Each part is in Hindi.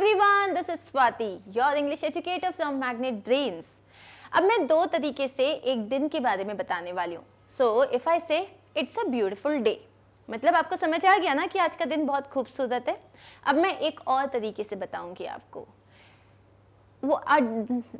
everyone, this is Swati, your English educator from Magnet Brains. अब मैं दो तरीके से एक दिन के बारे में बताने वाली हूँ सो इफ आई से इट्स अ ब्यूटिफुल डे मतलब आपको समझ आ गया ना कि आज का दिन बहुत खूबसूरत है अब मैं एक और तरीके से बताऊंगी आपको वो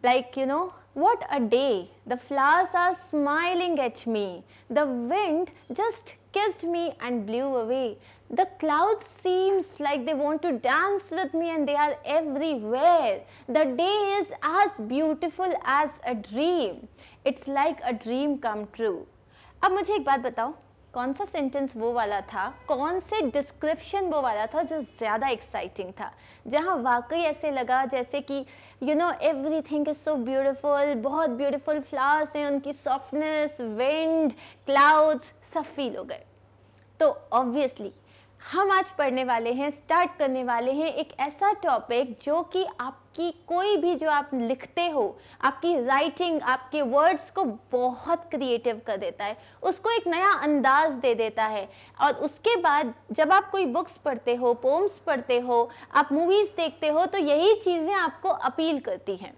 like you know what a day the flowers are smiling at me the wind just kissed me and blew away. The clouds seems like they want to dance with me and they are everywhere. The day is as beautiful as a dream. It's like a dream come true. अब मुझे एक बात बताओ कौन सा सेंटेंस वो वाला था कौन से डिस्क्रिप्शन वो वाला था जो ज़्यादा एक्साइटिंग था जहाँ वाकई ऐसे लगा जैसे कि you know everything is so beautiful बहुत ब्यूटिफुल फ्लावर्स हैं उनकी सॉफ्टनेस विंड क्लाउड्स सब फील हो गए तो ऑब्वियसली हम आज पढ़ने वाले हैं स्टार्ट करने वाले हैं एक ऐसा टॉपिक जो कि आपकी कोई भी जो आप लिखते हो आपकी राइटिंग आपके वर्ड्स को बहुत क्रिएटिव कर देता है उसको एक नया अंदाज दे देता है और उसके बाद जब आप कोई बुक्स पढ़ते हो पोम्स पढ़ते हो आप मूवीज़ देखते हो तो यही चीज़ें आपको अपील करती हैं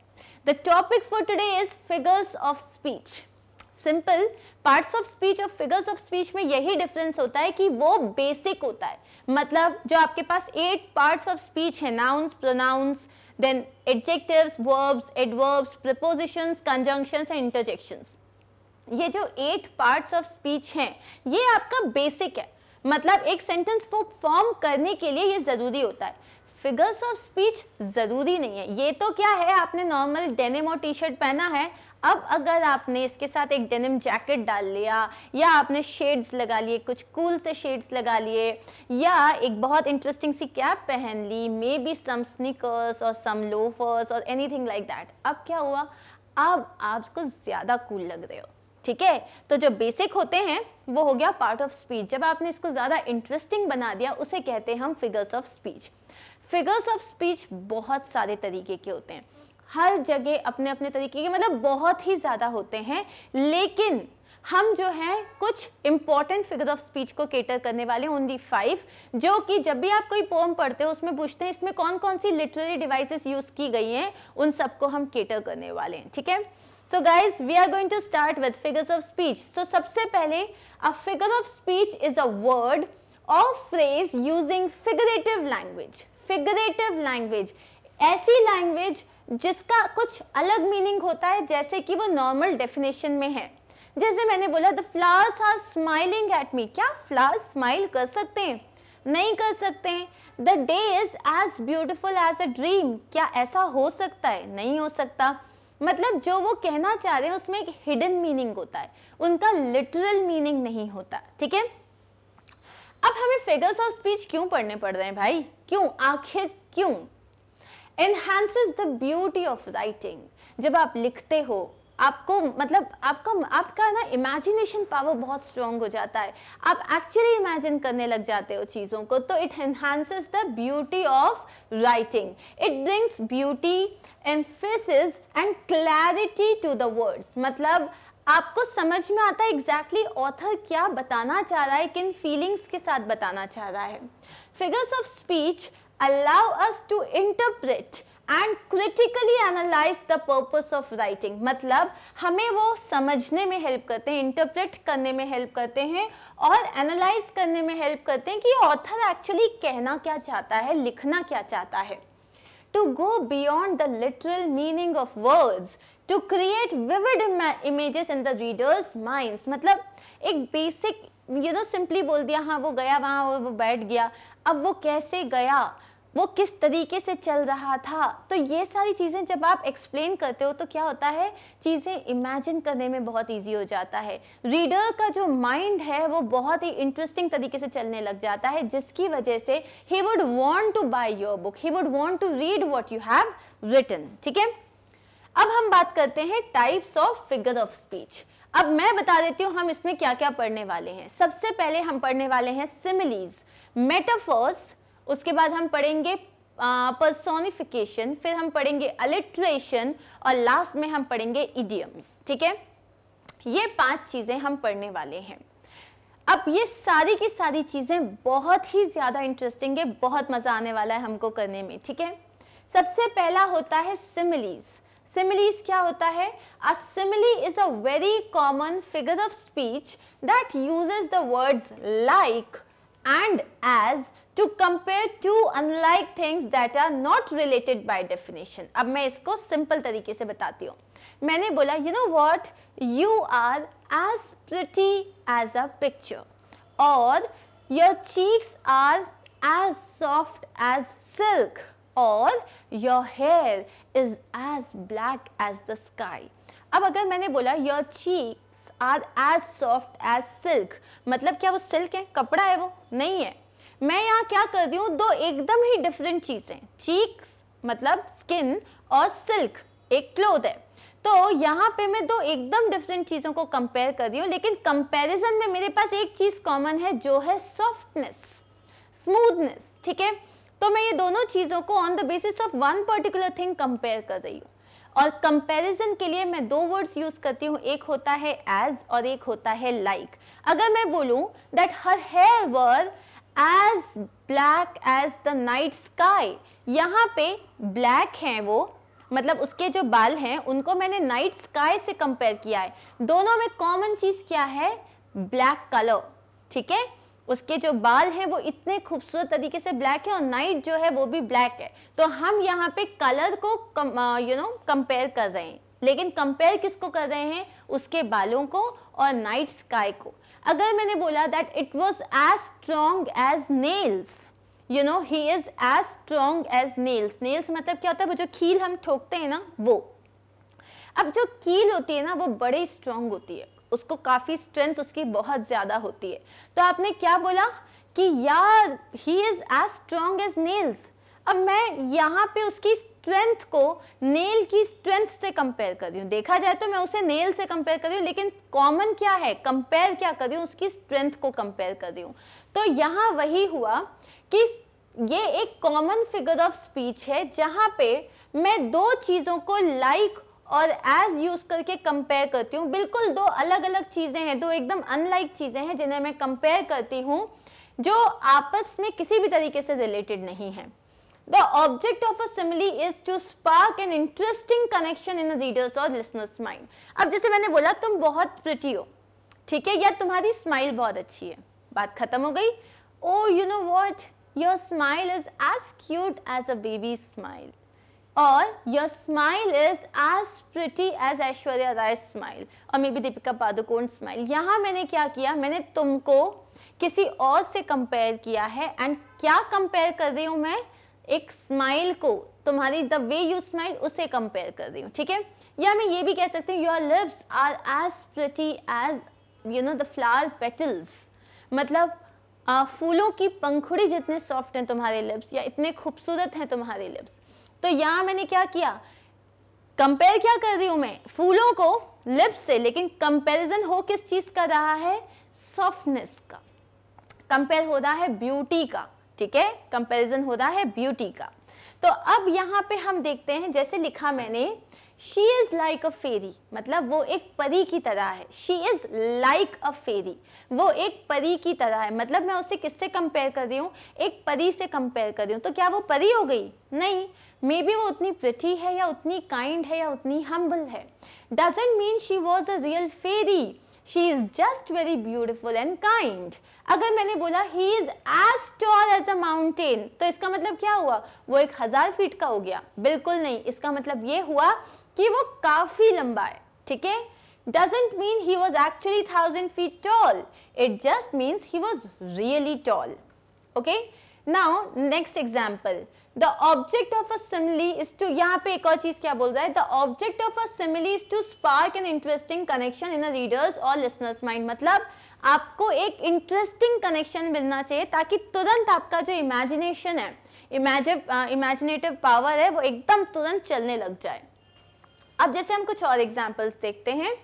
the topic for today is figures of speech simple parts of speech और फिगर्स ऑफ स्पीच में यही डिफरेंस होता है कि वो बेसिक होता है मतलब जो आपके पास एट पार्ट्स ऑफ स्पीच है nouns pronouns then adjectives verbs adverbs prepositions conjunctions and interjections ये जो एट पार्ट्स ऑफ स्पीच हैं ये आपका बेसिक है मतलब एक सेंटेंस को फॉर्म करने के लिए ये ज़रूरी होता है फिगर्स ऑफ स्पीच ज़रूरी नहीं है ये तो क्या है आपने नॉर्मल डेनिम और टी शर्ट पहना है अब अगर आपने इसके साथ एक डेनिम जैकेट डाल लिया या आपने शेड्स लगा लिए कुछ कूल से शेड्स लगा लिए या एक बहुत इंटरेस्टिंग सी कैप पहन ली मे बी सम स्निकर्स और सम लोफर्स और एनीथिंग लाइक दैट अब क्या हुआ अब आपको ज़्यादा कूल लग रहे हो ठीक है तो जो बेसिक होते हैं वो हो गया पार्ट ऑफ स्पीच जब आपने इसको ज़्यादा इंटरेस्टिंग बना दिया उसे कहते हैं हम figures of speech figures of speech बहुत सारे तरीके के होते हैं हर जगह अपने अपने तरीके के मतलब बहुत ही ज़्यादा होते हैं लेकिन हम जो है कुछ इंपॉर्टेंट फिगर ऑफ स्पीच को केटर करने वाले हैं ओनली फाइव जो कि जब भी आप कोई पोम पढ़ते हो उसमें पूछते हैं इसमें कौन कौन सी लिटरेरी डिवाइसेस यूज की गई हैं उन सबको हम केटर करने वाले हैं ठीक है so guys we are going to start with figures of speech so सबसे पहले a figure of speech is a word और phrase using figurative language figurative language ऐसी लैंग्वेज जिसका कुछ अलग मीनिंग होता है जैसे कि वो नॉर्मल डेफिनेशन में है जैसे मैंने बोला the flowers are smiling at me क्या फ्लावर्स स्माइल कर सकते हैं नहीं कर सकते हैं the day is as beautiful as a dream क्या ऐसा हो सकता है नहीं हो सकता मतलब जो वो कहना चाह रहे हैं उसमें एक हिडन मीनिंग होता है उनका लिटरल मीनिंग नहीं होता ठीक है अब हमें फिगर्स ऑफ स्पीच क्यों पढ़ने पड़ रहे हैं भाई क्यों आखिर क्यों enhances the beauty of writing जब आप लिखते हो आपको मतलब आपका आपका ना इमेजिनेशन पावर बहुत स्ट्रांग हो जाता है आप एक्चुअली इमेजिन करने लग जाते हो चीज़ों को तो it enhances the beauty of writing it brings beauty emphasis and clarity to the words मतलब आपको समझ में आता है एग्जैक्टली exactly ऑथर क्या बताना चाह रहा है किन फीलिंग्स के साथ बताना चाह रहा है figures of speech allow us to interpret and critically analyse the purpose of writing मतलब हमें वो समझने में हेल्प करते हैं इंटरप्रेट करने में हेल्प करते हैं और एनालाइज करने में हेल्प करते हैं कि ऑथर एक्चुअली कहना क्या चाहता है लिखना क्या चाहता है to go beyond the literal meaning of words to create vivid images in the readers mind मतलब एक बेसिक यू नो सिंपली बोल दिया हाँ वो गया वहाँ वो बैठ गया अब वो कैसे गया वो किस तरीके से चल रहा था तो ये सारी चीज़ें जब आप एक्सप्लेन करते हो तो क्या होता है चीज़ें इमेजिन करने में बहुत इजी हो जाता है रीडर का जो माइंड है वो बहुत ही इंटरेस्टिंग तरीके से चलने लग जाता है जिसकी वजह से he would want to buy your book he would want to read what you have written ठीक है अब हम बात करते हैं types of figure of speech अब मैं बता देती हूँ हम इसमें क्या क्या पढ़ने वाले हैं सबसे पहले हम पढ़ने वाले हैं सिमिलीज मेटाफर्स उसके बाद हम पढ़ेंगे पर्सोनिफिकेशन फिर हम पढ़ेंगे अलिट्रेशन और लास्ट में हम पढ़ेंगे इडियम्स ठीक है ये पांच चीज़ें हम पढ़ने वाले हैं अब ये सारी की सारी चीज़ें बहुत ही ज़्यादा इंटरेस्टिंग है बहुत मज़ा आने वाला है हमको करने में ठीक है सबसे पहला होता है सिमिलीज़ सिमिलीज क्या होता है a simile is a very common figure of speech that uses the words like and as to compare two unlike things that are not related by definition अब मैं इसको सिंपल तरीके से बताती हूँ मैंने बोला you know what you are as pretty as a picture और your cheeks are as soft as silk और your hair is as black as the sky अब अगर मैंने बोला your cheeks are as soft as silk मतलब क्या वो सिल्क है कपड़ा है वो नहीं है मैं यहाँ क्या कर रही हूँ दो एकदम ही डिफरेंट चीज़ें चीक्स मतलब स्किन और सिल्क एक क्लोथ है तो यहाँ पे मैं दो एकदम डिफरेंट चीज़ों को कंपेयर कर रही हूँ लेकिन कंपैरिजन में मेरे पास एक चीज़ कॉमन है जो है सॉफ्टनेस स्मूथनेस ठीक है तो मैं ये दोनों चीज़ों को on the basis of one particular thing compare कर रही हूँ और कंपैरिजन के लिए मैं दो वर्ड्स यूज़ करती हूँ एक होता है एज और एक होता है लाइक like. अगर मैं बोलूँ that her hair were as black as the night sky यहाँ पे ब्लैक हैं वो मतलब उसके जो बाल हैं उनको मैंने नाइट स्काई से कंपेयर किया है दोनों में कॉमन चीज़ क्या है ब्लैक कलर ठीक है उसके जो बाल हैं वो इतने खूबसूरत तरीके से ब्लैक है और नाइट जो है वो भी ब्लैक है तो हम यहाँ पे कलर को यू नो कंपेयर कर रहे हैं लेकिन कंपेयर किसको कर रहे हैं उसके बालों को और नाइट स्काई को अगर मैंने बोला that it was as strong as nails you know he is as strong as nails nails मतलब क्या होता है वो जो कील हम ठोकते हैं ना वो अब जो कील होती है ना वो बड़ी स्ट्रॉन्ग होती है उसको काफ़ी स्ट्रेंथ उसकी बहुत ज़्यादा होती है तो आपने क्या बोला कि यार he is as strong as nails अब मैं यहाँ पे उसकी स्ट्रेंथ को नेल की स्ट्रेंथ से कंपेयर कर रही हूँ देखा जाए तो मैं उसे नेल से कंपेयर कर रही हूँ लेकिन कॉमन क्या है कंपेयर क्या कर रही हूँ उसकी स्ट्रेंथ को कंपेयर कर रही हूँ तो यहाँ वही हुआ कि ये एक कॉमन फिगर ऑफ स्पीच है जहाँ पे मैं दो चीज़ों को लाइक like और एज यूज करके कंपेयर करती हूँ बिल्कुल दो अलग अलग चीज़ें हैं दो एकदम अनलाइक चीज़ें हैं जिन्हें मैं कंपेयर करती हूँ जो आपस में किसी भी तरीके से रिलेटेड नहीं है The object of a simile is to spark an interesting connection in the reader's or listener's mind. अब जैसे मैंने बोला तुम बहुत प्रिटी हो ठीक है या तुम्हारी स्माइल बहुत अच्छी है बात खत्म हो गई oh you know what your smile is as cute as a baby smile और your smile is as pretty as Aishwarya Rai smile और maybe Deepika Padukone smile यहाँ मैंने क्या किया मैंने तुमको किसी और से कंपेयर किया है एंड क्या कंपेयर कर रही हूँ मैं एक स्माइल को तुम्हारी द वे यू स्माइल उसे कंपेयर कर रही हूँ ठीक है या मैं ये भी कह सकती हूँ your lips are as pretty as you know the flower petals मतलब आ, फूलों की पंखुड़ी जितने सॉफ्ट हैं तुम्हारे लिप्स या इतने खूबसूरत हैं तुम्हारे लिप्स तो यहाँ मैंने क्या किया कंपेयर क्या कर रही हूँ मैं फूलों को लिप्स से लेकिन कंपेरिजन हो किस चीज़ का रहा है सॉफ्टनेस का कंपेयर हो रहा है ब्यूटी का ठीक है कंपेरिजन हो रहा है ब्यूटी का तो अब यहाँ पे हम देखते हैं जैसे लिखा मैंने she is like a fairy मतलब वो एक परी की तरह है she is like a fairy वो एक परी की तरह है मतलब मैं उसे किससे कंपेयर कर रही हूँ एक परी से कंपेयर कर रही हूँ तो क्या वो परी हो गई नहीं मे बी वो उतनी प्रिटी है या उतनी काइंड है या उतनी हम्बल है doesn't mean she was a real fairy she is just very beautiful and kind अगर मैंने बोला he is as tall as a mountain तो इसका मतलब क्या हुआ वो एक हज़ार फीट का हो गया बिल्कुल नहीं इसका मतलब ये हुआ कि वो काफ़ी लंबा है ठीक है doesn't mean he was actually 1000 feet tall. It just means he was really tall. Okay. Now, next example. The object of a simile is to यहाँ पे एक और चीज क्या बोल रहा है the object of a simile is to spark an interesting connection in a readers और लिसनर्स माइंड मतलब आपको एक इंटरेस्टिंग कनेक्शन मिलना चाहिए ताकि तुरंत आपका जो इमेजिनेशन है इमेजिव इमेजिनेटिव पावर है वो एकदम तुरंत चलने लग जाए अब जैसे हम कुछ और एग्जाम्पल्स देखते हैं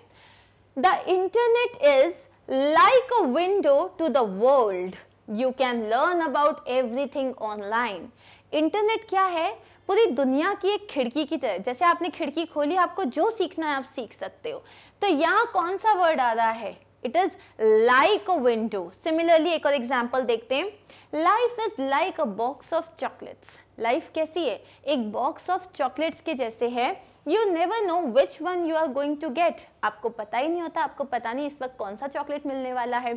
the internet is like a window to the world you can learn about everything online internet क्या है पूरी दुनिया की एक खिड़की की तरह जैसे आपने खिड़की खोली आपको जो सीखना है आप सीख सकते हो तो यहाँ कौन सा वर्ड आ रहा है it is like a window similarly एक और एग्जाम्पल देखते हैं life is like a box of chocolates life कैसी है एक बॉक्स ऑफ चॉकलेट्स के जैसे है you never know which one you are going to get आपको पता ही नहीं होता आपको पता नहीं इस वक्त कौन सा चॉकलेट मिलने वाला है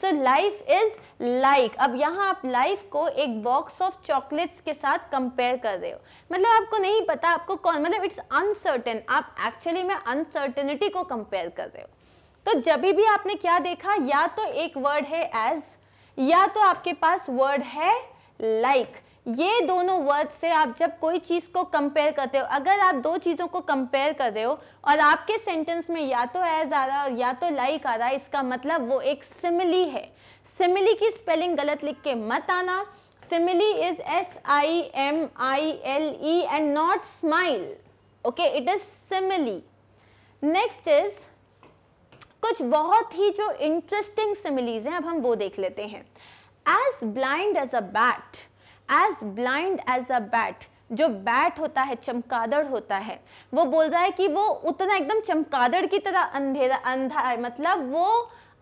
सो लाइफ इज लाइक अब यहाँ आप लाइफ को एक बॉक्स ऑफ चॉकलेट्स के साथ कंपेयर कर रहे हो मतलब आपको नहीं पता आपको कौन मतलब इट्स अनसर्टेन आप एक्चुअली में अनसर्टेनिटी को कंपेयर कर रहे हो तो जब भी आपने क्या देखा या तो एक वर्ड है एज या तो आपके पास वर्ड है लाइक like. ये दोनों वर्ड से आप जब कोई चीज़ को कंपेयर करते हो अगर आप दो चीज़ों को कंपेयर कर रहे हो और आपके सेंटेंस में या तो एज आ रहा या तो लाइक आ रहा है इसका मतलब वो एक सिमिली है सिमिली की स्पेलिंग गलत लिख के मत आना simile is S I M I L E and not smile okay it is simile next is कुछ बहुत ही जो इंटरेस्टिंग सिमिलीज हैं अब हम वो देख लेते हैं as blind as a bat as blind as a bat जो बैट होता है चमकादड़ होता है वो बोल रहा है कि वो उतना एकदम चमकादड़ की तरह अंधेरा अंधा है मतलब वो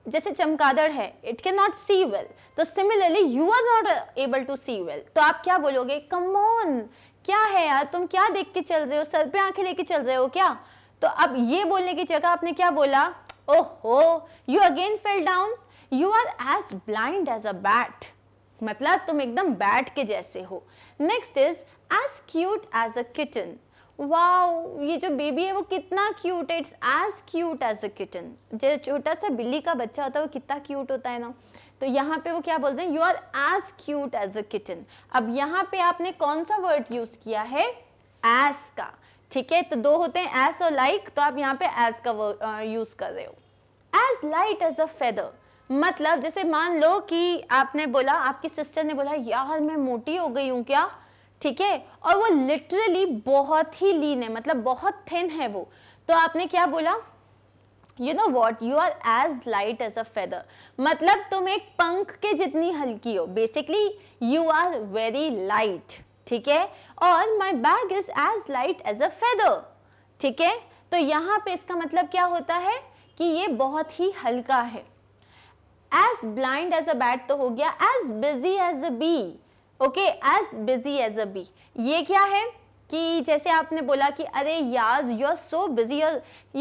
जैसे चमकादड़ है it can not see well तो similarly you are not able to see well तो आप क्या बोलोगे कमोन क्या है यार तुम क्या देख के चल रहे हो सर पे आंखें लेके चल रहे हो क्या तो अब ये बोलने की जगह आपने क्या बोला ओहो you again fell down you are as blind as a bat मतलब तुम एकदम बैट के जैसे हो next is as cute as a kitten wow ये जो बेबी है वो कितना क्यूट है it's as cute as a kitten जो छोटा सा बिल्ली का बच्चा होता है वो कितना क्यूट होता है ना तो यहाँ पे वो क्या बोलते हैं you are as cute as a kitten अब यहाँ पे आपने कौन सा वर्ड यूज़ किया है एस का ठीक है तो दो होते हैं एस और लाइक तो आप यहाँ पे एस का यूज़ कर रहे हो as light as a feather मतलब जैसे मान लो कि आपने बोला आपकी सिस्टर ने बोला यार मैं मोटी हो गई हूँ क्या ठीक है और वो लिटरली बहुत ही लीन है मतलब बहुत थिन है वो तो आपने क्या बोला you know what you are as light as a feather मतलब तुम एक पंख के जितनी हल्की हो basically you are very light ठीक है और my bag is as light as a feather ठीक है तो यहाँ पे इसका मतलब क्या होता है कि ये बहुत ही हल्का है as blind as a bat तो हो गया as busy as a bee okay as busy as a bee ये क्या है कि जैसे आपने बोला कि अरे यार यू आर सो बिजी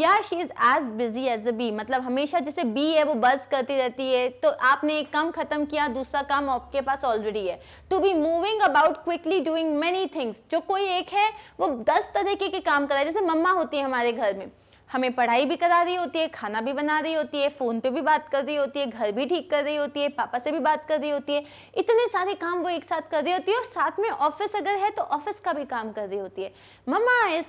या she is as busy as a bee मतलब हमेशा जैसे बी है वो बज करती रहती है तो आपने एक काम ख़त्म किया दूसरा काम आपके पास ऑलरेडी है to be moving about quickly doing many things जो कोई एक है वो दस तरीके के काम कर रहा है जैसे मम्मा होती है हमारे घर में हमें पढ़ाई भी करा रही होती है खाना भी बना रही होती है फ़ोन पे भी बात कर रही होती है घर भी ठीक कर रही होती है पापा से भी बात कर रही होती है इतने सारे काम वो एक साथ कर रही होती है और साथ में ऑफिस अगर है तो ऑफिस का भी काम कर रही होती है mama is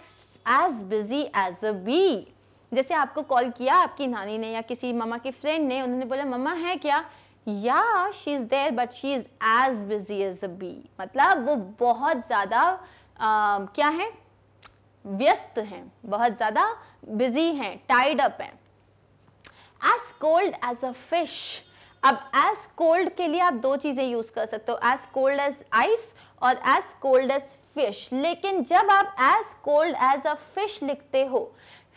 as busy as a bee जैसे आपको कॉल किया आपकी नानी ने या किसी ममा की फ्रेंड ने उन्होंने बोला ममा है क्या या she is there but she is as busy as a bee मतलब वो बहुत ज़्यादा क्या है व्यस्त हैं बहुत ज़्यादा बिजी हैं टाइड अप हैं as cold as a fish अब एज कोल्ड के लिए आप दो चीज़ें यूज़ कर सकते हो एज कोल्ड एज आइस और एज कोल्ड एज फिश लेकिन जब आप as cold as a fish लिखते हो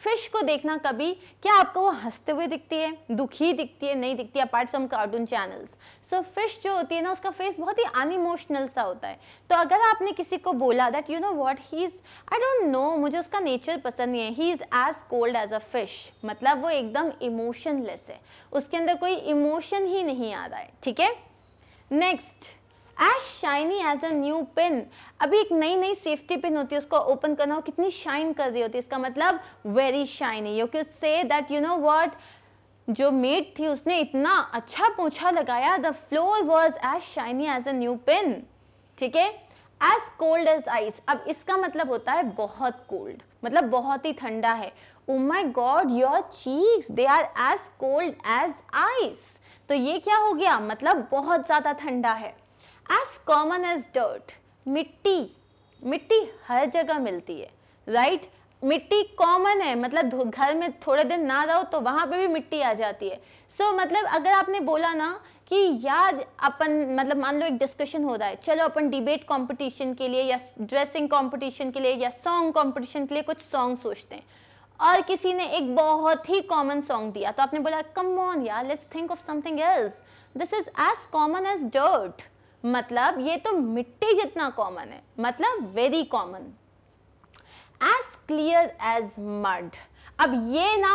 फिश को देखना कभी क्या आपको वो हंसते हुए दिखती है दुखी दिखती है नहीं दिखती है apart from cartoon channels so fish जो होती है ना उसका फेस बहुत ही अनइमोशनल सा होता है तो अगर आपने किसी को बोला that you know what he is I don't know मुझे उसका नेचर पसंद नहीं है he is as cold as a fish मतलब वो एकदम इमोशनलेस है उसके अंदर कोई इमोशन ही नहीं आ रहा है ठीक है next as shiny as a new pin अभी एक नई नई सेफ्टी पिन होती है उसको ओपन करना हो कितनी शाइन कर रही होती है इसका मतलब वेरी शाइनी यू क्यू say that you know what जो मेड थी उसने इतना अच्छा पोछा लगाया the floor was as shiny as a new pin ठीक है एज कोल्ड एज आइस अब इसका मतलब होता है बहुत कोल्ड मतलब बहुत ही ठंडा है oh my god your cheeks they are as cold as ice तो ये क्या हो गया मतलब बहुत ज़्यादा ठंडा है एज कॉमन एज डर्ट मिट्टी मिट्टी हर जगह मिलती है राइट right? मिट्टी कॉमन है मतलब घर में थोड़े दिन ना रहो तो वहां पे भी मिट्टी आ जाती है सो so, मतलब अगर आपने बोला ना कि याद अपन मतलब मान लो एक डिस्कशन हो रहा है चलो अपन डिबेट कंपटीशन के लिए या ड्रेसिंग कंपटीशन के लिए या सॉन्ग कंपटीशन के लिए कुछ सॉन्ग सोचते हैं और किसी ने एक बहुत ही कॉमन सॉन्ग दिया तो आपने बोला कम ऑन यार let's think of something else this is as common as dirt मतलब ये तो मिट्टी जितना कॉमन है मतलब very common as clear as mud अब ये ना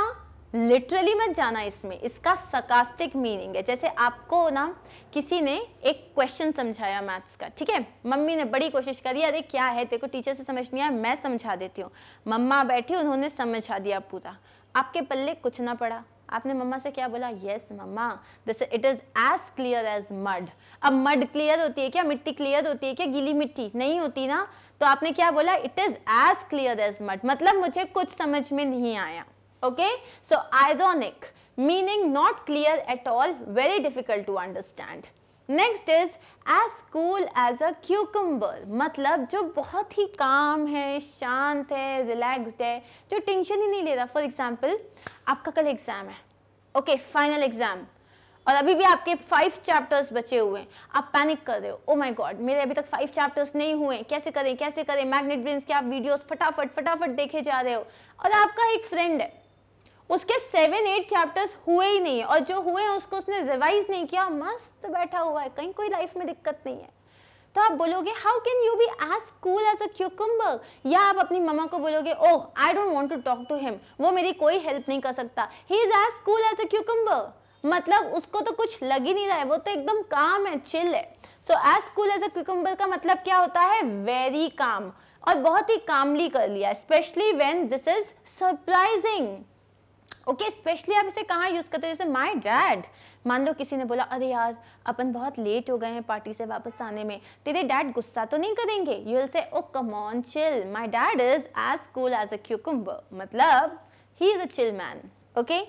लिटरली मत जाना इसमें इसका सकास्टिक मीनिंग है जैसे आपको ना किसी ने एक क्वेश्चन समझाया मैथ्स का ठीक है मम्मी ने बड़ी कोशिश करी अरे क्या है तेरे को टीचर से समझ नहीं आया मैं समझा देती हूँ मम्मा बैठी उन्होंने समझा दिया पूरा आपके पल्ले कुछ ना पड़ा आपने मम्मा से क्या बोला यस मम्मा this it is as clear as mud अब मड क्लियर होती है क्या मिट्टी क्लियर होती है क्या गीली मिट्टी नहीं होती ना तो आपने क्या बोला it is as clear as mud मतलब मुझे कुछ समझ में नहीं आया ओके सो आइजोनिक meaning not clear at all very difficult to understand next is as cool as a cucumber मतलब जो बहुत ही काम है शांत है रिलैक्सड है जो टेंशन ही नहीं ले रहा फॉर एग्जाम्पल आपका कल एग्ज़ाम है ओके फाइनल एग्ज़ाम और अभी भी आपके फाइव चैप्टर्स बचे हुए हैं आप पैनिक कर रहे हो ओ माय गॉड मेरे अभी तक फाइव चैप्टर्स नहीं हुए कैसे करें कैसे करें मैग्नेट ब्रेन्स के आप वीडियोस फटाफट फटाफट देखे जा रहे हो और आपका एक फ्रेंड है उसके सेवन एट चैप्टर्स हुए ही नहीं है और जो हुए हैं उसको उसने रिवाइज नहीं किया मस्त बैठा हुआ है कहीं कोई लाइफ में दिक्कत नहीं है तो आप बोलोगे how can you be as cool as a cucumber या आप अपनी मम्मा को बोलोगे oh I don't want to talk to him वो मेरी कोई हेल्प नहीं कर सकता he is as cool as a cucumber मतलब उसको तो कुछ लग ही नहीं रहा है वो तो एकदम काम है चिल है so as cool as a cucumber का मतलब क्या होता है वेरी काम और बहुत ही कामली कर लिया specially when this is surprising okay specially आप इसे कहाँ यूज करते हो जैसे माई डैड मान लो किसी ने बोला अरे यार अपन बहुत लेट हो गए हैं पार्टी से वापस आने में तेरे डैड गुस्सा तो नहीं करेंगे you will say oh come on chill my dad is as cool as a cucumber मतलब he is a chill man okay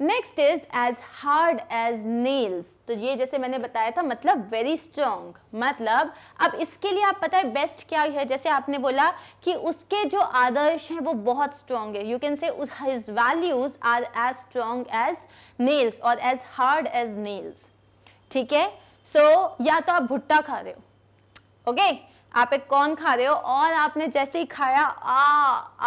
next is as hard as nails तो ये जैसे मैंने बताया था मतलब वेरी स्ट्रॉन्ग मतलब अब इसके लिए आप पता है बेस्ट क्या है जैसे आपने बोला कि उसके जो आदर्श हैं वो बहुत स्ट्रॉन्ग है you can say his values are as strong as nails और एज हार्ड एज नेल्स ठीक है सो या तो आप भुट्टा खा रहे हो ओके okay? आप एक कौन खा रहे हो और आपने जैसे ही खाया आ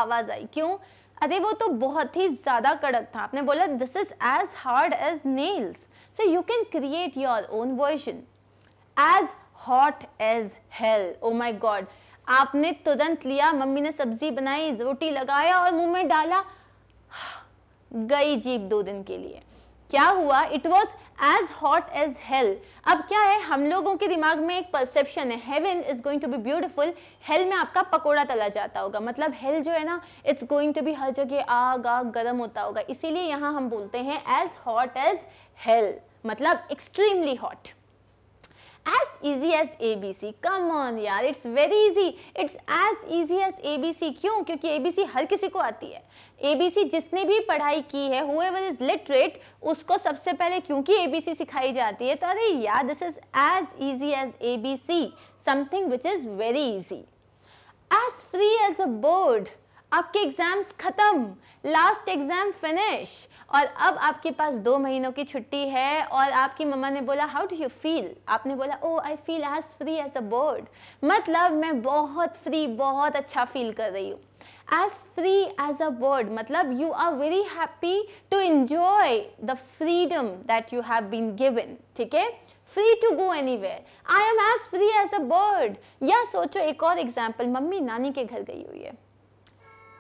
आवाज़ आई क्यों अरे वो तो बहुत ही ज़्यादा कड़क था आपने बोला this is as hard as nails so you can create your own version as hot as hell oh my god आपने तुरंत लिया मम्मी ने सब्जी बनाई रोटी लगाया और मुंह में डाला गई जीप दो दिन के लिए क्या हुआ it was as hot as hell अब क्या है हम लोगों के दिमाग में एक परसेप्शन है heaven is going to be beautiful hell में आपका पकोड़ा तला जाता होगा मतलब हेल जो है ना इट्स गोइंग टू बी हर जगह आग आग गर्म होता होगा इसीलिए यहाँ हम बोलते हैं एज हॉट एज हेल मतलब extremely hot as easy as ABC. Come on यार it's very easy. It's as easy as ABC. क्यों क्योंकि ABC हर किसी को आती है ABC जिसने भी पढ़ाई की है whoever is literate उसको सबसे पहले क्योंकि ABC सिखाई जाती है तो अरे यार this is as easy as ABC. Something which is very easy. As free as a bird. आपके एग्ज़ाम्स ख़त्म लास्ट एग्ज़ाम फिनिश और अब आपके पास दो महीनों की छुट्टी है और आपकी मम्मा ने बोला हाउ डू यू फील आपने बोला oh I feel as free as a bird मतलब मैं बहुत फ्री बहुत अच्छा फील कर रही हूँ as free as a bird मतलब you are very happy to enjoy the freedom that you have been given ठीक है free to go anywhere I am as free as a bird या सोचो एक और एग्जाम्पल मम्मी नानी के घर गई हुई है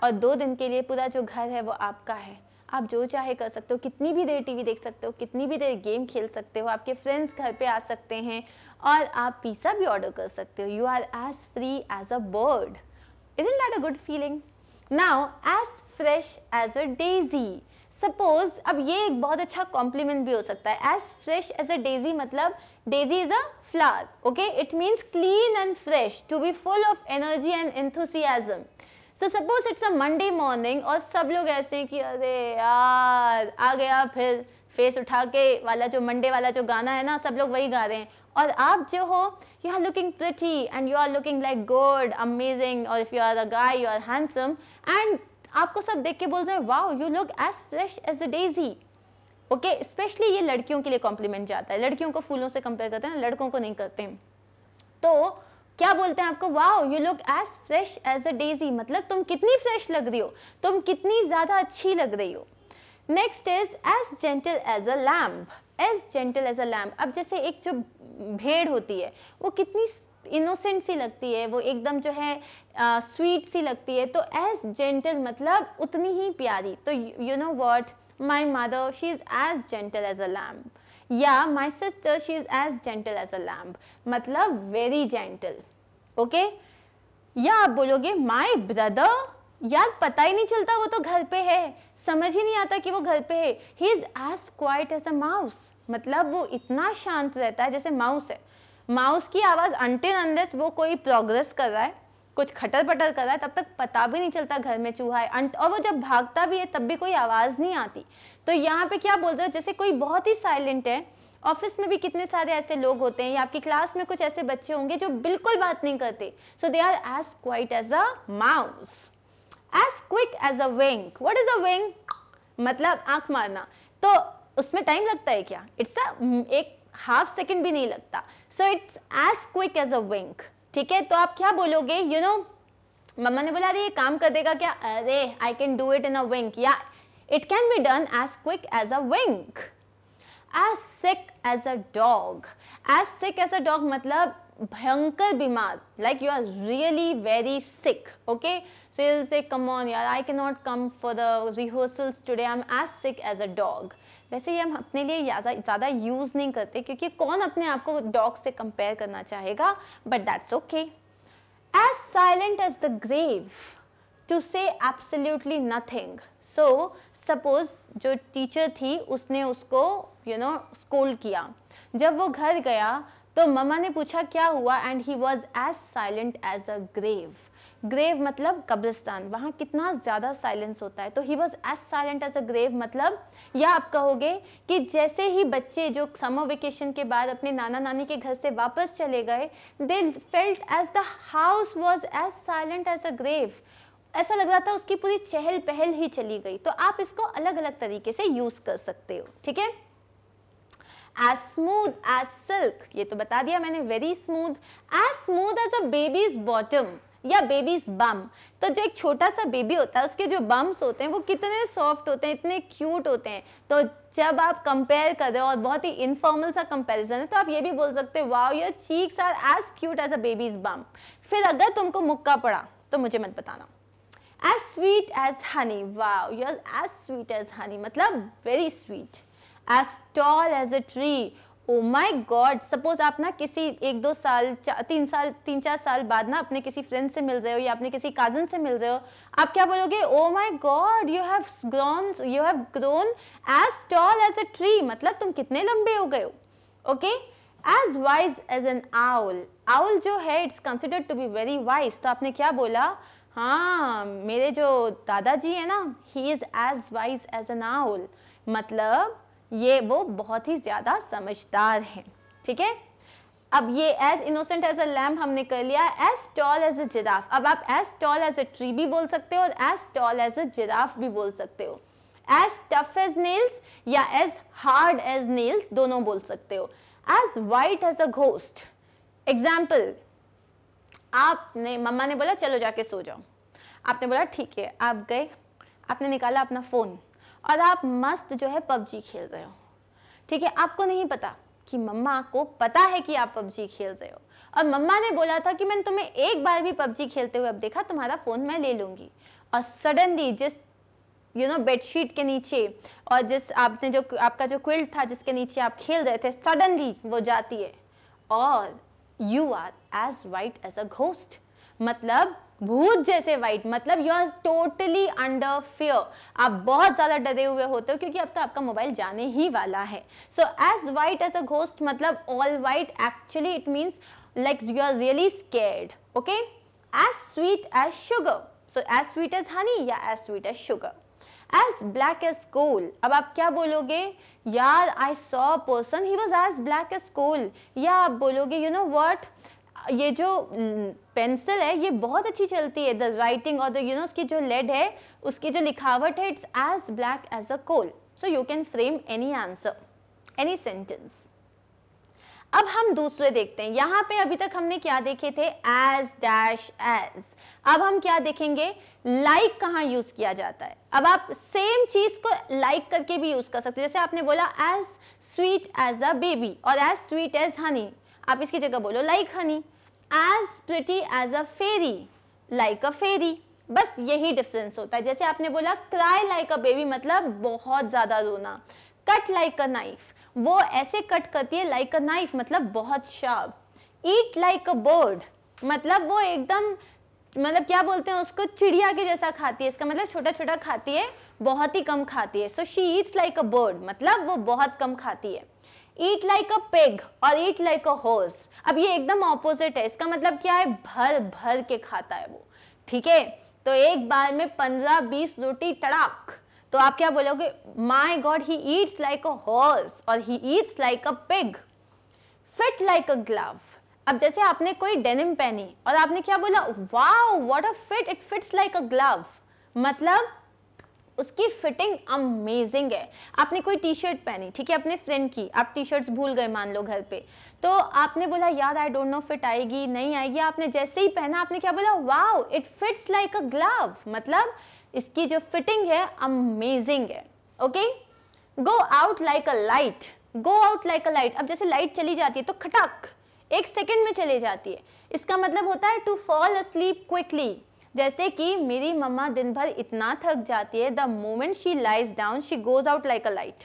और दो दिन के लिए पूरा जो घर है वो आपका है आप जो चाहे कर सकते हो कितनी भी देर टीवी देख सकते हो कितनी भी देर गेम खेल सकते हो आपके फ्रेंड्स घर पे आ सकते हैं और आप पिज़्ज़ा भी ऑर्डर कर सकते हो you are as free as a bird is that a good feeling now as fresh as a daisy suppose अब ये एक बहुत अच्छा कॉम्प्लीमेंट भी हो सकता है as fresh as a daisy मतलब daisy is a flower okay it means clean and fresh to be full of energy and enthusiasm so suppose it's a Monday morning और सब लोग ऐसे हैं कि अरे यार आ गया फिर फेस उठा के वाला जो मंडे वाला जो गाना है ना सब लोग वही गा रहे हैं और आप जो हो you are looking pretty and you are looking like good amazing और if you are a guy you are handsome and आपको सब देख के बोल रहे हैं wow you look as fresh as a daisy okay specially ये लड़कियों के लिए कॉम्प्लीमेंट जाता है लड़कियों को फूलों से कंपेयर करते हैं लड़कों को नहीं करते हैं तो क्या बोलते हैं आपको वाह you look as fresh as a daisy मतलब तुम कितनी फ्रेश लग रही हो तुम कितनी ज़्यादा अच्छी लग रही हो next is as gentle as a lamb as gentle as a lamb अब जैसे एक जो भेड़ होती है वो कितनी इनोसेंट सी लगती है वो एकदम जो है स्वीट सी लगती है तो एज जेंटल मतलब उतनी ही प्यारी तो you know what my mother she is as gentle as a lamb या my sister she is as gentle as a lamb मतलब वेरी जेंटल ओके या आप बोलोगे माई ब्रदर यार पता ही नहीं चलता वो तो घर पे है समझ ही नहीं आता कि वो घर पे है he is as quiet as a mouse मतलब वो इतना शांत रहता है जैसे माउस है माउस की आवाज़ अंटे अंदर वो कोई प्रोग्रेस कर रहा है कुछ खटर पटर कर रहा है तब तक पता भी नहीं चलता घर में चूहा है और वो जब भागता भी है तब भी कोई आवाज़ नहीं आती तो यहाँ पे क्या बोलते हो जैसे कोई बहुत ही साइलेंट है ऑफिस में भी कितने सारे ऐसे लोग होते हैं या आपकी क्लास में कुछ ऐसे बच्चे होंगे जो बिल्कुल बात नहीं करते so they are as quiet as a mouse as quick as a wink what is a wink मतलब आंख मारना तो उसमें टाइम लगता है क्या इट्स अ एक हाफ सेकेंड भी नहीं लगता so it's as quick as a wink ठीक है तो आप क्या बोलोगे यू you नो know, मम्मा ने बोला अरे ये काम कर देगा क्या अरे I can do it in a wink या it can be done as quick as a wink as sick as a dog as sick as a dog मतलब भयंकर बीमार like you are really very sick okay so you से कम ऑन यार I can not come for the rehearsals today I am as sick as a dog वैसे ये हम अपने लिए ज़्यादा यूज़ नहीं करते क्योंकि कौन अपने आप को डॉग से कंपेयर करना चाहेगा but that's okay as silent as the grave to say absolutely nothing so suppose जो टीचर थी उसने उसको यू नो स्कोल किया जब वो घर गया तो मम्मा ने पूछा क्या हुआ and he was as silent as a grave grave मतलब कब्रिस्तान वहां कितना ज़्यादा साइलेंस होता है तो he was as silent as a grave मतलब या आप कहोगे कि जैसे ही बच्चे जो समर वेकेशन के बाद अपने नाना नानी के घर से वापस चले गए they felt as the house was as silent as a grave ऐसा लग रहा था उसकी पूरी चहल पहल ही चली गई तो आप इसको अलग अलग तरीके से यूज़ कर सकते हो ठीक है as smooth as silk ये तो बता दिया मैंने very smooth as smooth as a baby's bottom या बेबीज बम तो जो एक छोटा सा बेबी होता है उसके जो बम्स होते हैं वो कितने सॉफ्ट होते हैं इतने क्यूट होते हैं तो जब आप कंपेयर कर रहे हो और बहुत ही इनफॉर्मल सा कंपैरिजन है तो आप ये भी बोल सकते हो wow your cheeks are as cute as a baby's bum फिर अगर तुमको मुक्का पड़ा तो मुझे मत बताना as sweet as honey wow your as sweet as honey मतलब very sweet as tall as a tree oh my god suppose आप ना किसी एक दो साल चा, तीन साल तीन चार साल बाद ना अपने किसी फ्रेंड से मिल रहे हो या अपने किसी काजन से मिल रहे हो आप क्या बोलोगे oh my god you have grown you have grown as tall as a tree मतलब तुम कितने लंबे हो गए हो okay as wise as an owl owl जो है it's considered to be very wise तो आपने क्या बोला हाँ मेरे जो दादाजी है ना he is as wise as an owl मतलब ये वो बहुत ही ज़्यादा समझदार है ठीक है अब ये as innocent as a lamb हमने कर लिया as tall as a giraffe अब आप as tall as a tree भी बोल सकते हो और as tall as a giraffe भी बोल सकते हो एज टफ एज नेल्स या एज हार्ड एज नेल्स दोनों बोल सकते हो as white as a ghost example आपने मम्मा ने बोला चलो जाके सो जाओ आपने बोला ठीक है आप गए आपने निकाला अपना फ़ोन और आप मस्त जो है पबजी खेल रहे हो ठीक है आपको नहीं पता कि मम्मा को पता है कि आप पबजी खेल रहे हो और मम्मा ने बोला था कि मैंने तुम्हें एक बार भी पबजी खेलते हुए अब देखा तुम्हारा फ़ोन मैं ले लूंगी और सडनली जिस यू नो बेडशीट के नीचे और जिस आपने जो आपका जो क्विल्ट था जिसके नीचे आप खेल रहे थे सडनली वो जाती है और you are as white as a ghost मतलब भूत जैसे वाइट मतलब you are totally under fear आप बहुत ज़्यादा डरे हुए होते हो क्योंकि अब तो आपका मोबाइल जाने ही वाला है so as white as a ghost मतलब all white actually it means like you are really scared okay as sweet as sugar so as sweet as honey या as sweet as sugar as black as coal अब आप क्या बोलोगे यार I saw person he was as black as coal या आप बोलोगे यू नो वट ये जो पेंसिल है ये बहुत अच्छी चलती है द राइटिंग और द यू नो उसकी जो लेड है उसकी जो लिखावट है it's as black as a coal so you can frame any answer any sentence अब हम दूसरे देखते हैं यहां पे अभी तक हमने क्या देखे थे एज डैश एज अब हम क्या देखेंगे लाइक like कहाँ यूज किया जाता है अब आप सेम चीज को लाइक like करके भी यूज कर सकते हैं जैसे आपने बोला as sweet as a baby और एज स्वीट एज हनी आप इसकी जगह बोलो like like honey as pretty as a fairy like a fairy बस यही डिफरेंस होता है जैसे आपने बोला क्राई लाइक अ बेबी मतलब बहुत ज़्यादा रोना कट लाइक अ नाइफ वो ऐसे कट करती है लाइक अ नाइफ मतलब बहुत sharp eat like a bird मतलब वो एकदम मतलब क्या बोलते हैं उसको चिड़िया के जैसा खाती है इसका मतलब छोटा छोटा खाती है बहुत ही कम खाती है so she eats like a bird मतलब वो बहुत कम खाती है ईट लाइक अ पेग और ईट लाइक अ होर्स अब ये एकदम ऑपोजिट है इसका मतलब क्या है भर भर के खाता है वो ठीक है तो एक बार में पंद्रह बीस रोटी तड़ाक तो आप क्या बोलोगे my god he eats like a horse और he eats like a pig fit like a glove अब जैसे आपने कोई डेनिम पहनी और आपने क्या बोला wow what a fit it fits like a glove मतलब उसकी फिटिंग अमेजिंग है आपने कोई टी शर्ट पहनी ठीक है अपने फ्रेंड की आप टी शर्ट्स भूल गए मान लो घर पे तो आपने बोला यार आई डोंट नो फिट आएगी नहीं आएगी आपने जैसे ही पहना आपने क्या बोला wow it fits like a glove मतलब इसकी जो फिटिंग है अमेजिंग है okay go out like a light go out like a light अब जैसे लाइट चली जाती है तो खटक एक सेकेंड में चली जाती है इसका मतलब होता है to fall asleep quickly जैसे कि मेरी मम्मा दिन भर इतना थक जाती है the moment she lies down she goes out like a light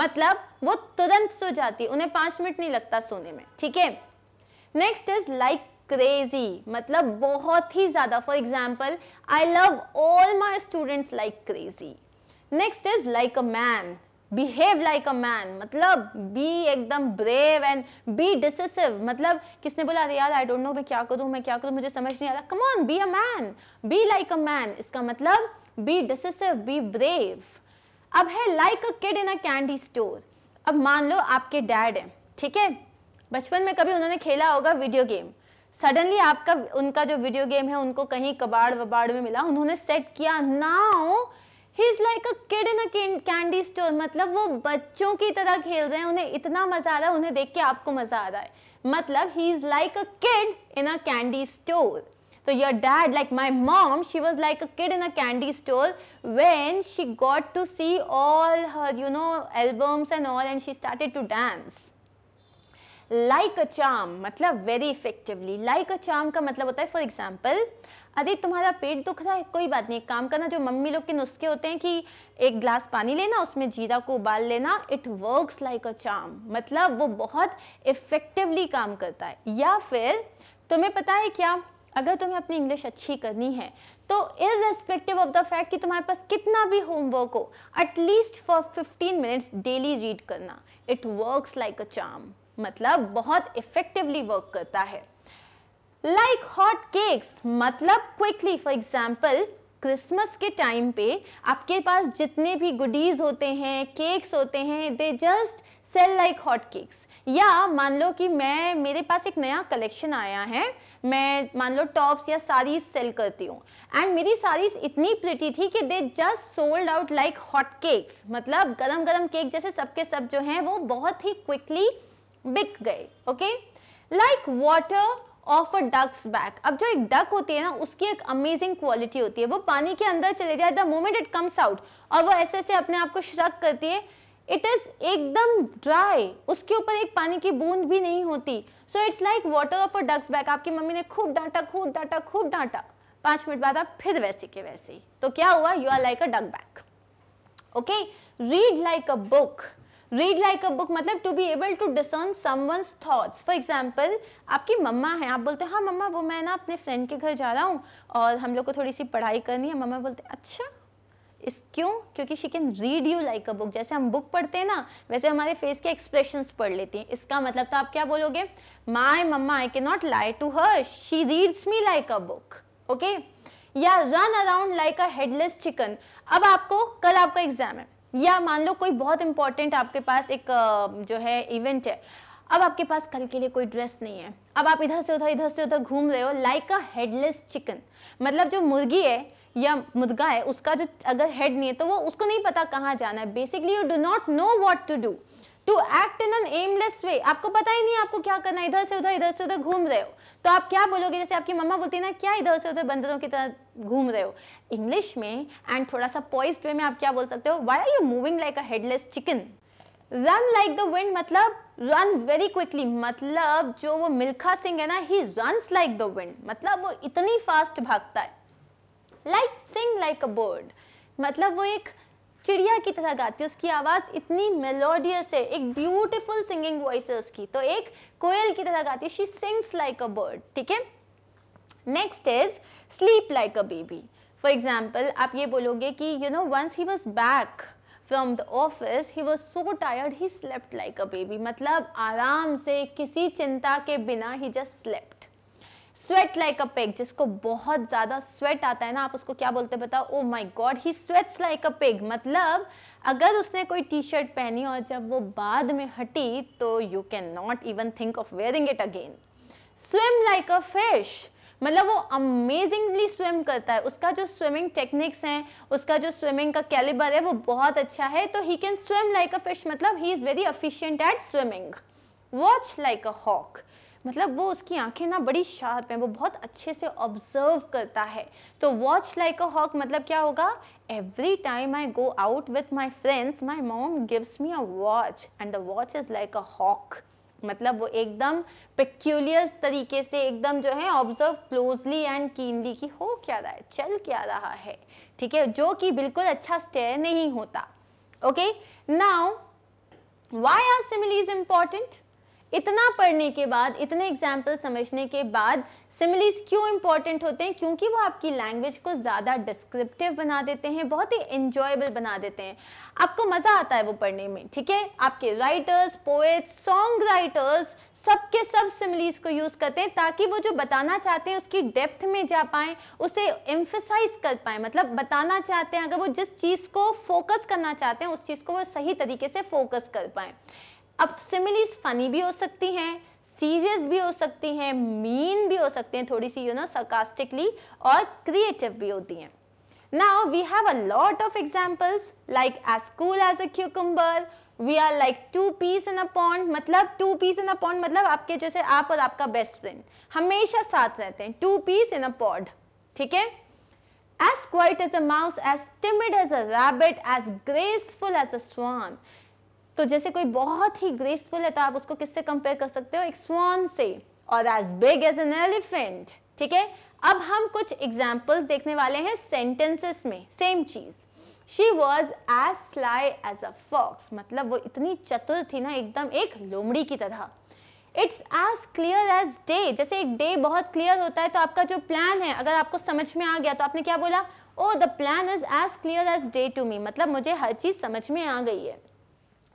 मतलब वो तुरंत सो जाती है उन्हें पांच मिनट नहीं लगता सोने में ठीक है नेक्स्ट इज लाइक क्रेजी मतलब बहुत ही ज़्यादा for example I love all my students like crazy next is like a man behave like a man मतलब बी एकदम ब्रेव एंड बी डिसिसिव मतलब किसने बोला अरे यार आई डोंट नो मैं क्या करूँ मैं क्या करूँ मुझे समझ नहीं आ रहा come on be a man be like a man इसका मतलब बी डिसिसिव बी ब्रेव अब है like a kid in a candy store अब मान लो आपके डैड हैं ठीक है बचपन में कभी उन्होंने खेला होगा वीडियो गेम सडनली आपका उनका जो वीडियो गेम है उनको कहीं कबाड़ वबाड़ में मिला उन्होंने सेट किया now He's like a kid in a candy store. मतलब वो बच्चों की तरह खेल रहे हैं उन्हें इतना मज़ा आ रहा है उन्हें देख के आपको मज़ा आ रहा है मतलब he's like a kid in a candy store. So your dad, like my mom, she was like a kid in a candy store when she got to see all her, you know, albums and all and she started to dance. Like a charm, मतलब very effectively. Like a charm का मतलब होता है for example, अरे तुम्हारा पेट दुख रहा है कोई बात नहीं काम करना जो मम्मी लोग के नुस्खे होते हैं कि एक ग्लास पानी लेना उसमें जीरा को उबाल लेना it works like a charm मतलब वो बहुत इफ़ेक्टिवली काम करता है या फिर तुम्हें पता है क्या अगर तुम्हें अपनी इंग्लिश अच्छी करनी है तो is respective of the fact कि तुम्हारे पास कितना भी होमवर्क हो at least for 15 minutes daily read करना it works like a charm मतलब बहुत इफ़ेक्टिवली वर्क करता है लाइक हॉट केक्स मतलब क्विकली फॉर एग्जाम्पल क्रिसमस के टाइम पे आपके पास जितने भी गुडीज़ होते हैं केक्स होते हैं they just sell like hot cakes या मान लो कि मैं मेरे पास एक नया कलेक्शन आया है मैं मान लो टॉप्स या साड़ीज सेल करती हूँ एंड मेरी साड़ीज इतनी प्रिटी थी कि they just sold out like hot cakes मतलब गरम गरम केक जैसे सबके सब जो हैं वो बहुत ही क्विकली बिक गए okay like water of a duck's back अब जो एक डक होती है ना उसकी एक अमेजिंग क्वालिटी होती है वो पानी के अंदर चले जाए the moment it comes out और वो ऐसे ऐसे अपने आप को शक करती है इट इज एकदम ड्राई उसके ऊपर एक पानी की बूंद भी नहीं होती so it's like water of a duck's back आपकी मम्मी ने खूब डांटा खूब डांटा खूब डांटा पांच मिनट बाद आप फिर वैसे के वैसे ही तो क्या हुआ you are like a duck back okay read like a book read like a book मतलब to be able to discern someone's thoughts for example आपकी मम्मा है आप बोलते हैं हाँ मम्मा वो मैं ना अपने फ्रेंड के घर जा रहा हूँ और हम लोग को थोड़ी सी पढ़ाई करनी है मम्मा बोलते हैं अच्छा इस क्यों क्योंकि she can read you like a book जैसे हम बुक पढ़ते हैं ना वैसे हमारे फेस के एक्सप्रेशंस पढ़ लेती हैं इसका मतलब तो आप क्या बोलोगे माई mama I can not lie to her she reads me like a book okay या run around like a headless chicken अब आपको कल आपका एग्जाम है या मान लो कोई बहुत इंपॉर्टेंट आपके पास एक जो है इवेंट है अब आपके पास कल के लिए कोई ड्रेस नहीं है अब आप इधर से उधर इधर से उधर घूम रहे हो लाइक अ हेडलेस चिकन मतलब जो मुर्गी है या मुर्गा है उसका जो अगर हेड नहीं है तो वो उसको नहीं पता कहाँ जाना है basically you do not know what to do to act in an aimless way आपको पता ही नहीं आपको क्या करना इधर से उधर इधर से उधर घूम रहे हो तो आप क्या बोलोगे जैसे आपकी मम्मा बोलती है ना क्या इधर से उधर बंदरों की तरह घूम रहे हो इंग्लिश में एंड थोड़ा सा पॉइस्ड वे में आप क्या बोल सकते हो why are you moving like a headless chicken run like the wind मतलब रन वेरी क्विकली मतलब जो वो मिल्खा सिंह है ना he run like the wind मतलब वो इतनी फास्ट भागता है like sing like a bird मतलब वो एक चिड़िया की तरह गाती है उसकी आवाज़ इतनी मेलोडियस है एक ब्यूटीफुल सिंगिंग वॉइस है उसकी तो एक कोयल की तरह गाती है she sings like a bird ठीक है next is sleep like a baby for example आप ये बोलोगे कि you know once he was back from the office he was so tired he slept like a baby मतलब आराम से किसी चिंता के बिना he just slept sweat like a pig जिसको बहुत ज्यादा स्वेट आता है ना आप उसको क्या बोलते बताओ oh my god he sweats like a pig मतलब अगर उसने कोई टी शर्ट पहनी और जब वो बाद में हटी तो you can not even think of wearing it again swim like a fish मतलब वो अमेजिंगली स्विम करता है उसका जो स्विमिंग टेक्निक्स हैं उसका जो स्विमिंग का कैलिबर है वो बहुत अच्छा है तो he can swim like a fish मतलब he is very efficient at swimming watch like a hawk मतलब वो उसकी आंखें ना बड़ी शार्प हैं वो बहुत अच्छे से ऑब्जर्व करता है तो वॉच लाइक अ हॉक मतलब क्या होगा every time I go out with my friends my mom gives me a watch and the watch is like a hawk मतलब वो एकदम पिक्यूलियस तरीके से एकदम जो है ऑब्जर्व क्लोजली एंड कीनली कि हो क्या रहा है चल क्या रहा है ठीक है जो कि बिल्कुल अच्छा स्टेयर नहीं होता okay now why are similes important इतना पढ़ने के बाद इतने एग्जाम्पल समझने के बाद सिमिलीज क्यों इंपॉर्टेंट होते हैं क्योंकि वो आपकी लैंग्वेज को ज़्यादा डिस्क्रिप्टिव बना देते हैं बहुत ही इंजॉयबल बना देते हैं आपको मज़ा आता है वो पढ़ने में ठीक है आपके राइटर्स पोएट्स सॉन्ग राइटर्स सबके सब सिमिलीज को यूज़ करते हैं ताकि वो जो बताना चाहते हैं उसकी डेप्थ में जा पाएँ उसे एम्फेसाइज कर पाएँ मतलब बताना चाहते हैं अगर वो जिस चीज़ को फोकस करना चाहते हैं उस चीज़ को वो सही तरीके से फोकस कर पाएँ अब सिमिलीज फनी भी हो सकती हैं सीरियस भी हो सकती हैं मीन भी हो सकते हैं थोड़ी सी यू नो सकास्टिकली और क्रिएटिव भी होती हैं now we have a lot of examples like as cool as a cucumber we are like two peas in a pond मतलब two peas in a pond मतलब आपके जैसे आप और आपका बेस्ट फ्रेंड हमेशा साथ रहते हैं two peas in a pod ठीक है As quiet as a mouse, as timid as a rabbit, as graceful as a swan. तो जैसे कोई बहुत ही ग्रेसफुल है तो आप उसको किससे कंपेयर कर सकते हो एक स्वान से और as big as an elephant ठीक है अब हम कुछ एग्जाम्पल्स देखने वाले हैं सेंटेंसेस में सेम चीज़ She was as sly as a fox. मतलब वो इतनी चतुर थी ना एकदम एक लोमड़ी की तरह It's as clear as day. जैसे एक डे बहुत क्लियर होता है तो आपका जो प्लान है अगर आपको समझ में आ गया तो आपने क्या बोला oh the plan is as clear as day to me मतलब मुझे हर चीज़ समझ में आ गई है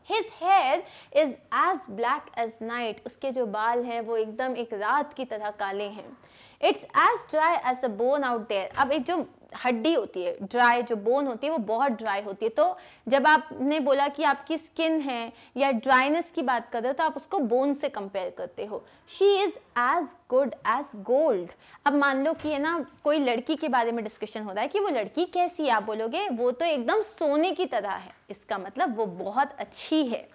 his hair is as black as night उसके जो बाल हैं वो एकदम एक रात की तरह काले हैं it's as dry as a bone out there अब एक जो हड्डी होती है ड्राई जो बोन होती है वो बहुत ड्राई होती है तो जब आपने बोला कि आपकी स्किन है या ड्राइनेस की बात कर रहे हो तो आप उसको बोन से कंपेयर करते हो she is as good as gold अब मान लो कि है ना कोई लड़की के बारे में डिस्कशन हो रहा है कि वो लड़की कैसी है आप बोलोगे वो तो एकदम सोने की तरह है इसका मतलब वो बहुत अच्छी है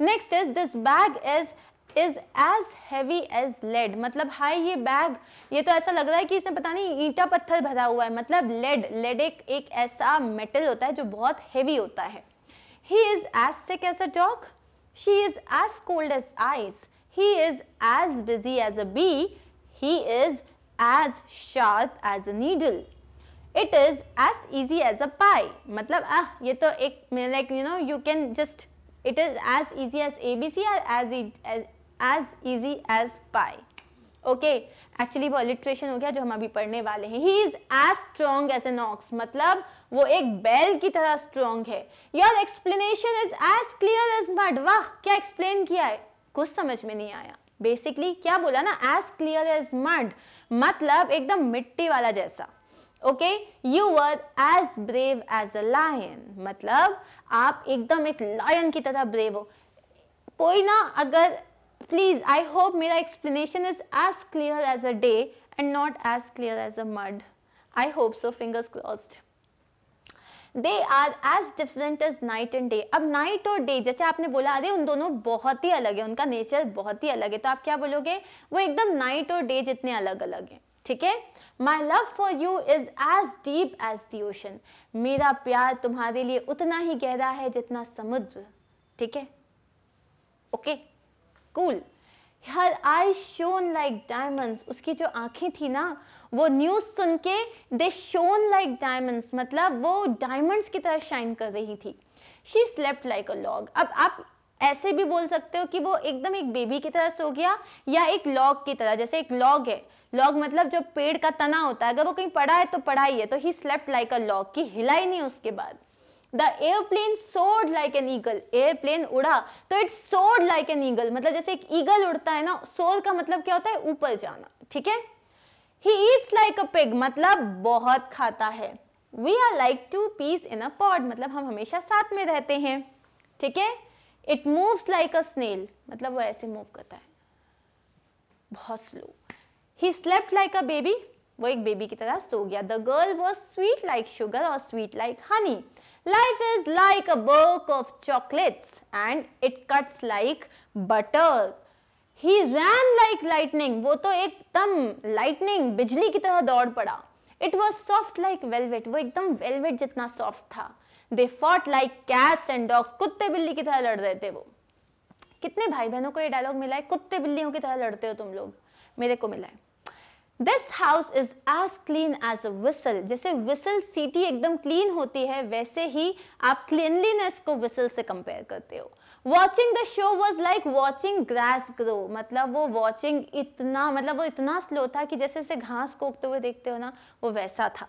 next is this bag is is as heavy as lead मतलब हाई ये बैग ये तो ऐसा लग रहा है कि इसमें पता नहीं ईटा पत्थर भरा हुआ है मतलब लेड लेड एक, एक ऐसा मेटल होता है जो बहुत हैवी होता है he is as sick as a dog she is as cold as ice he is as busy as a bee he is as sharp as a needle it is as easy as a pie मतलब आह ये तो एक like you know you can just it is as as as A B C as as easy as pie okay actually वो अलिट्रेशन हो गया जो हम अभी पढ़ने वाले हैं he is as strong as an ox मतलब वो एक बैल की तरह स्ट्रॉन्ग है your explanation is as clear as mud वाह क्या एक्सप्लेन किया है कुछ समझ में नहीं आया बेसिकली क्या बोला ना एज क्लियर एज मड मतलब एकदम मिट्टी वाला जैसा okay you were as brave as a lion मतलब आप एकदम एक लायन की तरह ब्रेव हो कोई ना अगर प्लीज आई होप मेरा explanation is as clear as a day and not as clear as a murd I hope so fingers crossed. They are as different as night and day अब नाइट और डे जैसे आपने बोला अरे उन दोनों बहुत ही अलग है उनका नेचर बहुत ही अलग है तो आप क्या बोलोगे वो एकदम नाइट और डे जितने अलग अलग हैं ठीक है my love for you is as deep as the ocean मेरा प्यार तुम्हारे लिए उतना ही गहरा है जितना समुद्र ठीक है ओके okay? स्कूल her eyes shone like diamonds उसकी जो आंखें थी ना वो न्यूज़ सुन के दे शोन लाइक डायमंड्स मतलब वो डायमंड्स की तरह शाइन कर रही थी she slept like a log अब आप ऐसे भी बोल सकते हो कि वो एकदम एक बेबी की तरह सो गया या एक लॉग की तरह जैसे एक लॉग है लॉग मतलब जो पेड़ का तना होता है अगर वो कहीं पड़ा है तो पढ़ाई ही है तो he slept like a log की हिला ही नहीं उसके बाद the airplane soared like an eagle airplane उड़ा तो इट सोड लाइक एन ईगल मतलब जैसे एक ईगल उड़ता है ना सोर का मतलब क्या होता है ऊपर जाना ठीक है he eats like a pig मतलब बहुत खाता है We are like two peas in a pod. मतलब हम हमेशा साथ में रहते हैं ठीक है It moves like a snail. मतलब वो ऐसे मूव करता है बहुत slow He slept like a baby. वो एक बेबी की तरह सो गया the girl was sweet like sugar और sweet like honey Life is like a box of chocolates and it cuts like butter. He ran like lightning. वो तो एकदम lightning बिजली की तरह दौड़ पड़ा. It was soft like velvet. वो एकदम velvet जितना soft था. They fought like cats and dogs. कुत्ते बिल्ली की तरह लड़ रहे थे वो. कितने भाई बहनों को ये डायलॉग मिला है कुत्ते बिल्लियों की तरह लड़ते हो तुम लोग मेरे को मिला है this house is as clean as a whistle जैसे विसल सिटी एकदम क्लीन होती है वैसे ही आप क्लीनलीनेस को विसल से कंपेयर करते हो watching the show was like watching grass grow मतलब वो वॉचिंग इतना मतलब वो इतना स्लो था कि जैसे जैसे घास को उगते हुए देखते हो ना वो वैसा था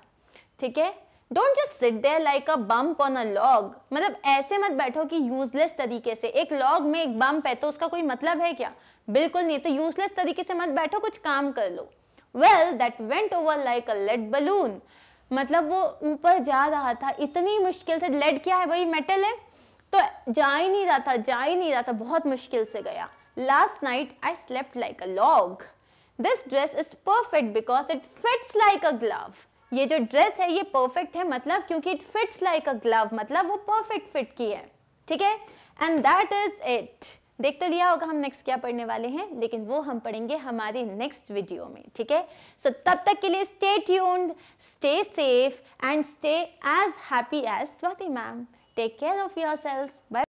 ठीक है don't just sit there like a bump on a log मतलब ऐसे मत बैठो कि यूजलेस तरीके से एक लॉग में एक बम्प है तो उसका कोई मतलब है क्या बिल्कुल नहीं तो यूजलेस तरीके से मत बैठो कुछ काम कर लो well that went over like a lead balloon मतलब वो ऊपर जा रहा था इतनी मुश्किल से लेड क्या है वही मेटल है तो जा ही नहीं रहा था जा ही नहीं रहा था बहुत मुश्किल से गया last night I slept like a log this dress is perfect because it fits like a glove ये जो ड्रेस है ये परफेक्ट है मतलब क्योंकि it fits like a glove मतलब वो परफेक्ट फिट की है ठीक है एंड दैट इज इट देख तो लिया होगा हम नेक्स्ट क्या पढ़ने वाले हैं लेकिन वो हम पढ़ेंगे हमारी नेक्स्ट वीडियो में ठीक है सो तब तक के लिए stay tuned stay safe and stay as happy as Swati ma'am take care of your selves bye